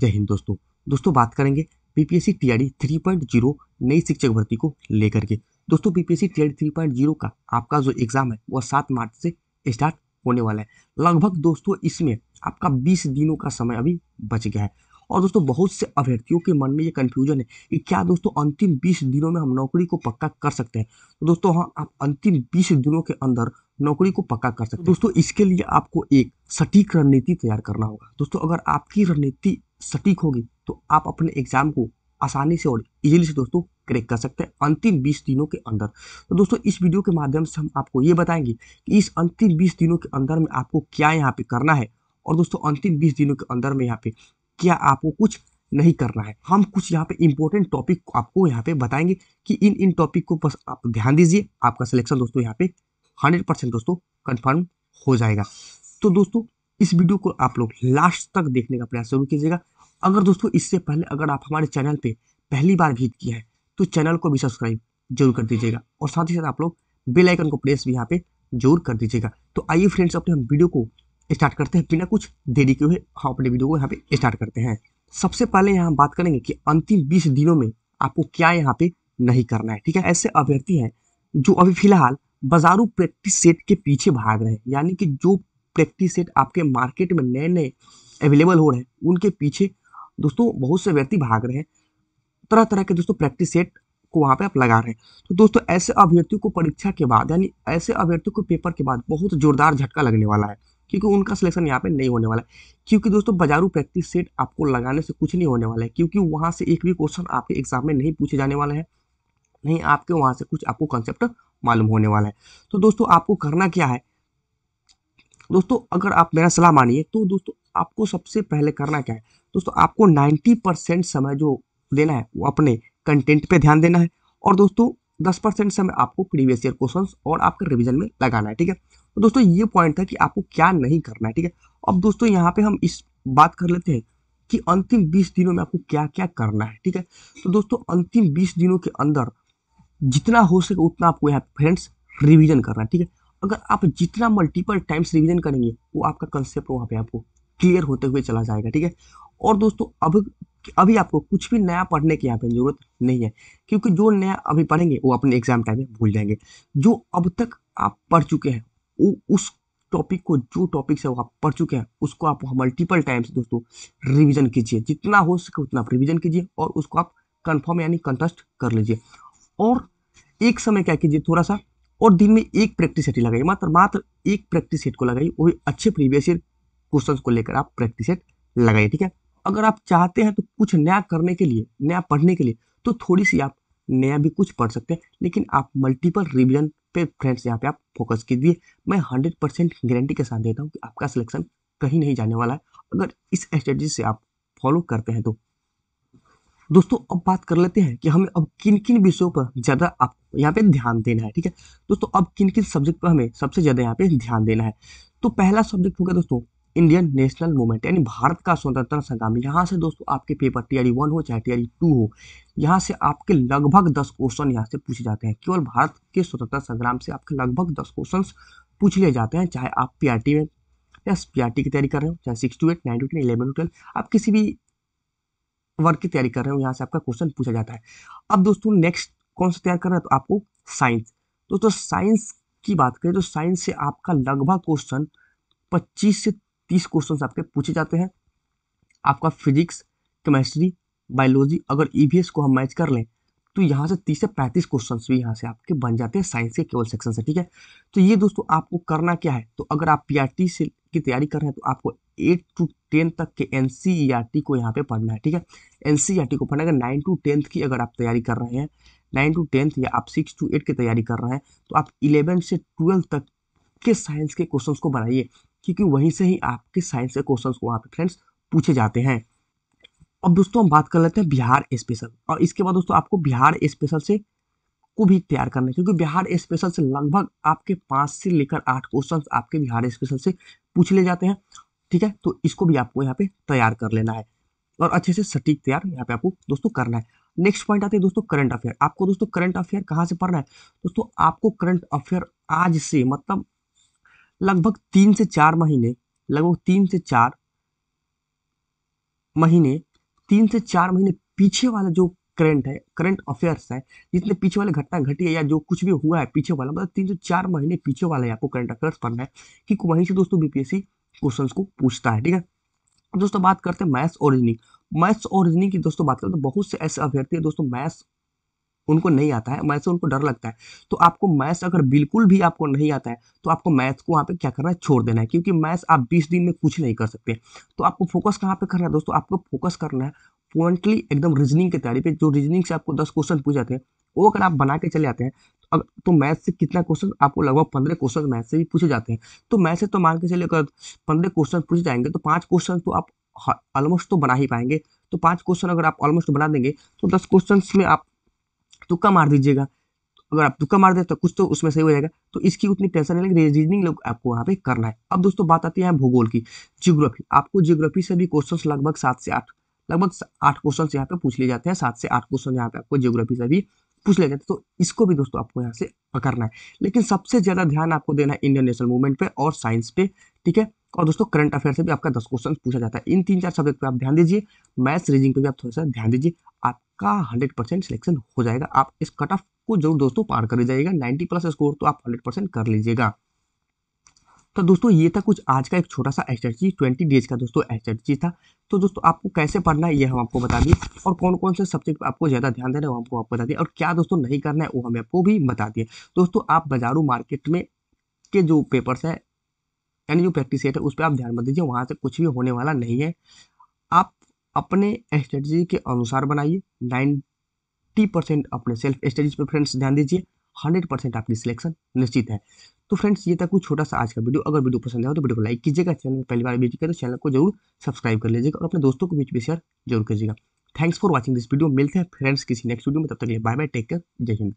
जय हिंद दोस्तों दोस्तों बात करेंगे बीपीएससी टीआरडी 3.0 नई शिक्षक भर्ती को लेकर के दोस्तों बीपीएससी टीआरडी 3.0 का आपका जो एग्ज़ाम है वह सात मार्च से स्टार्ट होने वाला है लगभग दोस्तों इसमें आपका बीस दिनों का समय अभी बच गया है और दोस्तों बहुत से अभ्यर्थियों के मन में ये कन्फ्यूजन है कि क्या दोस्तों अंतिम 20 दिनों में हम नौकरी को पक्का कर सकते हैं तो दोस्तों हाँ आप अंतिम 20 दिनों के अंदर नौकरी को पक्का कर सकते हैं दोस्तों इसके लिए आपको एक सटीक रणनीति तैयार करना होगा दोस्तों अगर आपकी रणनीति सटीक होगी तो आप अपने एग्जाम को आसानी से और इजीली से दोस्तों क्रैक कर सकते हैं अंतिम 20 दिनों के अंदर तो दोस्तों इस वीडियो के माध्यम से हम आपको ये बताएंगे कि इस अंतिम 20 दिनों के अंदर में आपको क्या यहाँ पे करना है और दोस्तों अंतिम 20 दिनों के अंदर में यहाँ पे क्या आपको कुछ नहीं करना है हम कुछ यहाँ पे इंपॉर्टेंट टॉपिक आपको यहाँ पे बताएंगे कि इन इन टॉपिक को बस आप ध्यान दीजिए आपका सिलेक्शन दोस्तों यहाँ पे हंड्रेड परसेंट दोस्तों कन्फर्म हो जाएगा तो दोस्तों इस वीडियो को आप लोग लास्ट तक देखने का प्रयास जरूर कीजिएगा अगर दोस्तों इससे पहले अगर आप हमारे चैनल पर पहली बार भीत किया है तो चैनल को भी सब्सक्राइब जरूर कर दीजिएगा और साथ ही साथ आप लोग बेल आइकन को प्रेस भी यहाँ पे जरूर कर दीजिएगा तो आइए फ्रेंड्स अपने हम वीडियो को स्टार्ट करते हैं बिना कुछ देरी के हुए हम हाँ, अपने वीडियो को यहाँ पे स्टार्ट करते हैं सबसे पहले यहाँ बात करेंगे कि अंतिम बीस दिनों में आपको क्या यहाँ पे नहीं करना है ठीक है ऐसे अभ्यर्थी हैं जो अभी फिलहाल बाजारू प्रैक्टिस सेट के पीछे भाग रहे हैं यानी कि जो प्रैक्टिस सेट आपके मार्केट में नए नए अवेलेबल हो रहे हैं उनके पीछे दोस्तों बहुत से व्यक्ति भाग रहे हैं तरह तरह के दोस्तों प्रैक्टिस सेट को वहाँ पे आप लगा रहे हैं तो दोस्तों ऐसे अभ्यर्थियों को परीक्षा के बाद यानी ऐसे अभ्यर्थियों को पेपर के बाद बहुत जोरदार झटका लगने वाला है क्योंकि उनका सिलेक्शन यहाँ पे नहीं होने वाला है क्योंकि दोस्तों बाजारू प्रैक्टिस सेट आपको लगाने से कुछ नहीं होने वाला है क्योंकि वहाँ से एक भी क्वेश्चन आपके एग्जाम में नहीं पूछे जाने वाले हैं नहीं आपके वहाँ से कुछ आपको कंसेप्ट मालूम होने वाला है तो दोस्तों आपको करना क्या है दोस्तों अगर आप मेरा सलाह मानिए तो दोस्तों आपको सबसे पहले करना क्या है दोस्तों आपको 90 परसेंट समय जो देना है वो अपने कंटेंट पे ध्यान देना है और दोस्तों 10 परसेंट समय आपको प्रीवियस ईयर क्वेश्चन और आपके रिविजन में लगाना है ठीक है तो दोस्तों ये पॉइंट था कि आपको क्या नहीं करना है ठीक है अब दोस्तों यहाँ पे हम इस बात कर लेते हैं कि अंतिम बीस दिनों में आपको क्या क्या करना है ठीक है तो दोस्तों अंतिम बीस दिनों के अंदर जितना हो सके उतना आपको यहाँ फ्रेंड्स रिविजन करना है ठीक है अगर आप जितना मल्टीपल टाइम्स रिवीजन करेंगे वो आपका कंसेप्ट वहाँ पे आपको क्लियर होते हुए चला जाएगा ठीक है और दोस्तों अब अभी आपको कुछ भी नया पढ़ने की यहाँ पे जरूरत नहीं है क्योंकि जो नया अभी पढ़ेंगे वो अपने एग्जाम टाइम में भूल जाएंगे जो अब तक आप पढ़ चुके हैं वो उस टॉपिक को जो टॉपिक से वो आप पढ़ चुके हैं उसको आप मल्टीपल टाइम्स दोस्तों रिवीजन कीजिए जितना हो सके उतना आप रिविजन कीजिए और उसको आप कंफर्म यानी कंटस्ट कर लीजिए और एक समय क्या कीजिए थोड़ा सा और दिन में एक प्रैक्टिस सेट लगाइए मात्र मात्र एक प्रैक्टिस सेट को लगाइए वो भी अच्छे प्रीवियस ईयर क्वेश्चन को लेकर आप प्रैक्टिस सेट लगाइए ठीक है अगर आप चाहते हैं तो कुछ नया करने के लिए नया पढ़ने के लिए तो थोड़ी सी आप नया भी कुछ पढ़ सकते हैं लेकिन आप मल्टीपल रिविजन पे फ्रेंड्स यहाँ पे आप फोकस कीजिए मैं हंड्रेड परसेंट गारंटी के साथ देता हूँ कि आपका सिलेक्शन कहीं नहीं जाने वाला है अगर इस स्ट्रेटजी से आप फॉलो करते हैं तो दोस्तों अब बात कर लेते हैं कि हमें अब किन किन विषयों पर ज़्यादा आप यहाँ पे ध्यान देना है ठीक है दोस्तों अब किन किन सब्जेक्ट पर हमें सबसे ज़्यादा यहाँ पे ध्यान देना है तो पहला सब्जेक्ट होगा दोस्तों इंडियन नेशनल मूवमेंट यानी भारत का स्वतंत्रता संग्राम यहाँ से दोस्तों आपके पेपर टीआरई वन हो चाहे टीआरई टू हो यहाँ से आपके लगभग दस क्वेश्चन यहाँ से पूछे जाते हैं केवल भारत के स्वतंत्रता संग्राम से आपके लगभग दस क्वेश्चन पूछ लिए जाते हैं चाहे आप पी में या पी की तैयारी कर रहे हो चाहे six to eight nine to ten eleven to आप किसी भी वर्ग की तैयारी कर रहे हो यहाँ से आपका क्वेश्चन पूछा जाता है अब दोस्तों नेक्स्ट कौन सा तैयार कर रहे हैं तो आपको साइंस दोस्तों साइंस की बात करें तो साइंस से आपका लगभग क्वेश्चन 25 से तीस क्वेश्चन आपके पूछे जाते हैं आपका फिजिक्स केमेस्ट्री बायोलॉजी अगर ई e को हम मैच कर लें तो यहाँ से तीस से पैंतीस क्वेश्चन भी यहाँ से आपके बन जाते हैं साइंस के केवल सेक्शन से ठीक है तो ये दोस्तों आपको करना क्या है तो अगर आप पी e से की तैयारी कर रहे हैं तो आपको एट टू टेंथ तक के एन e को यहाँ पे पढ़ना है ठीक है एन को पढ़ना अगर नाइन टू टेंथ की अगर आप तैयारी कर रहे हैं नाइन टू टेंथ या आप सिक्स टू एट की तैयारी कर रहे हैं तो आप इलेवन से ट्वेल्थ तक के साइंस के क्वेश्चन को बनाइए क्योंकि वहीं से ही आपके साइंस के क्वेश्चन वहाँ पे फ्रेंड्स पूछे जाते हैं अब दोस्तों हम बात कर लेते हैं बिहार स्पेशल और इसके बाद दोस्तों आपको बिहार स्पेशल से को भी तैयार करना है क्योंकि बिहार स्पेशल से लगभग आपके पाँच से लेकर आठ क्वेश्चन आपके बिहार स्पेशल से पूछ ले जाते हैं ठीक है तो इसको भी आपको यहाँ पे तैयार कर लेना है और अच्छे से सटीक तैयार यहाँ पे आपको दोस्तों करना है नेक्स्ट पॉइंट आते हैं दोस्तों करंट अफेयर आपको दोस्तों करंट अफेयर कहाँ से पढ़ना है दोस्तों आपको करंट अफेयर आज से मतलब लगभग तीन से चार महीने लगभग तीन से चार महीने तीन से चार महीने पीछे वाला जो करंट है करंट अफेयर्स है जितने पीछे वाले घटना घटी है या जो कुछ भी हुआ है पीछे वाला मतलब तीन से चार महीने पीछे वाला है आपको करंट अफेयर्स पढ़ना है कि वहीं से दोस्तों बीपीएससी क्वेश्चन को पूछता है ठीक है दोस्तों बात करते हैं मैथ्स और रीजनिंग मैथ्स और रीजनिंग की दोस्तों बात करते हैं तो बहुत से ऐसे अभ्यर्थी है दोस्तों मैथ्स उनको नहीं आता है मैथ से उनको डर लगता है तो आपको मैथ्स अगर बिल्कुल भी आपको नहीं आता है तो आपको मैथ्स को वहाँ पे क्या करना है छोड़ देना है क्योंकि मैथ्स आप 20 दिन में कुछ नहीं कर सकते तो आपको फोकस कहाँ पे करना है दोस्तों आपको फोकस करना है पॉइंटली एकदम रीजनिंग की तैयारी पर जो रीजनिंग से आपको दस क्वेश्चन पूछ जाते हैं वो अगर आप बना के चले आते हैं तो, तो मैथ से कितना क्वेश्चन आपको लगभग पंद्रह क्वेश्चन मैथ से भी पूछे जाते हैं तो मैथ से तो मान के चले अगर पंद्रह क्वेश्चन पूछे जाएंगे तो पाँच क्वेश्चन तो आप ऑलमोस्ट तो बना ही पाएंगे तो पाँच क्वेश्चन अगर आप ऑलमोस्ट बना देंगे तो दस क्वेश्चन में आप तुक्का मार दीजिएगा अगर आप तुक्का मार दे तो कुछ तो उसमें सही हो जाएगा तो इसकी उतनी टेंशन नहीं लगेगी रीजनिंग लोग आपको यहाँ पे करना है अब दोस्तों बात आती है भूगोल की जियोग्राफी आपको जियोग्राफी से भी क्वेश्चन लगभग सात से आठ लगभग आठ क्वेश्चन यहाँ पे पूछ लिए जाते हैं सात से आठ क्वेश्चन यहाँ पे आपको जियोग्राफी से भी पूछ लिया जाता है तो इसको भी दोस्तों आपको यहाँ से करना है लेकिन सबसे ज़्यादा ध्यान आपको देना है इंडियन नेशनल मूवमेंट पे और साइंस पे ठीक है और दोस्तों करंट अफेयर से भी आपका दस क्वेश्चन पूछा जाता है इन तीन चार सब्जेक्ट पर आप ध्यान दीजिए मैथ्स रीजिंग पर भी आप थोड़ा सा ध्यान दीजिए आपका हंड्रेड परसेंट सिलेक्शन हो जाएगा आप इस कट ऑफ को जरूर दोस्तों पार कर जाइएगा नाइन्टी प्लस स्कोर तो आप हंड्रेड कर लीजिएगा तो दोस्तों ये था कुछ आज का एक छोटा सा एस्ट्रेटजी ट्वेंटी डेज का दोस्तों एस्ट्रेटजी था तो दोस्तों आपको कैसे पढ़ना है ये हम आपको बता दिए और कौन कौन से सब्जेक्ट पर आपको ज़्यादा ध्यान देना है वो हमको आपको बता दिए और क्या दोस्तों नहीं करना है वो हमें आपको भी बता दिए दोस्तों आप बाजारू मार्केट में के जो पेपर्स हैं एंड जो प्रैक्टिस सेट है उस पर आप ध्यान मत दीजिए वहाँ से कुछ भी होने वाला नहीं है आप अपने स्ट्रेटजी के अनुसार बनाइए नाइन्टी परसेंट अपने सेल्फ स्टडीज पर फ्रेंड्स ध्यान दीजिए हंड्रेड परसेंट आपकी सिलेक्शन निश्चित है तो फ्रेंड्स ये था कुछ छोटा सा आज का वीडियो अगर वीडियो पसंद आया तो वीडियो को लाइक कीजिएगा चैनल पहली बार वीडियो करें तो चैनल को जरूर सब्सक्राइब कर लीजिएगा और अपने दोस्तों के बीच में शेयर जरूर कीजिएगा thanks for watching this video मिलते हैं फ्रेंड्स किसी नेक्स्ट वीडियो में तब तक लिए बाय बाय टेक केयर जय हिंद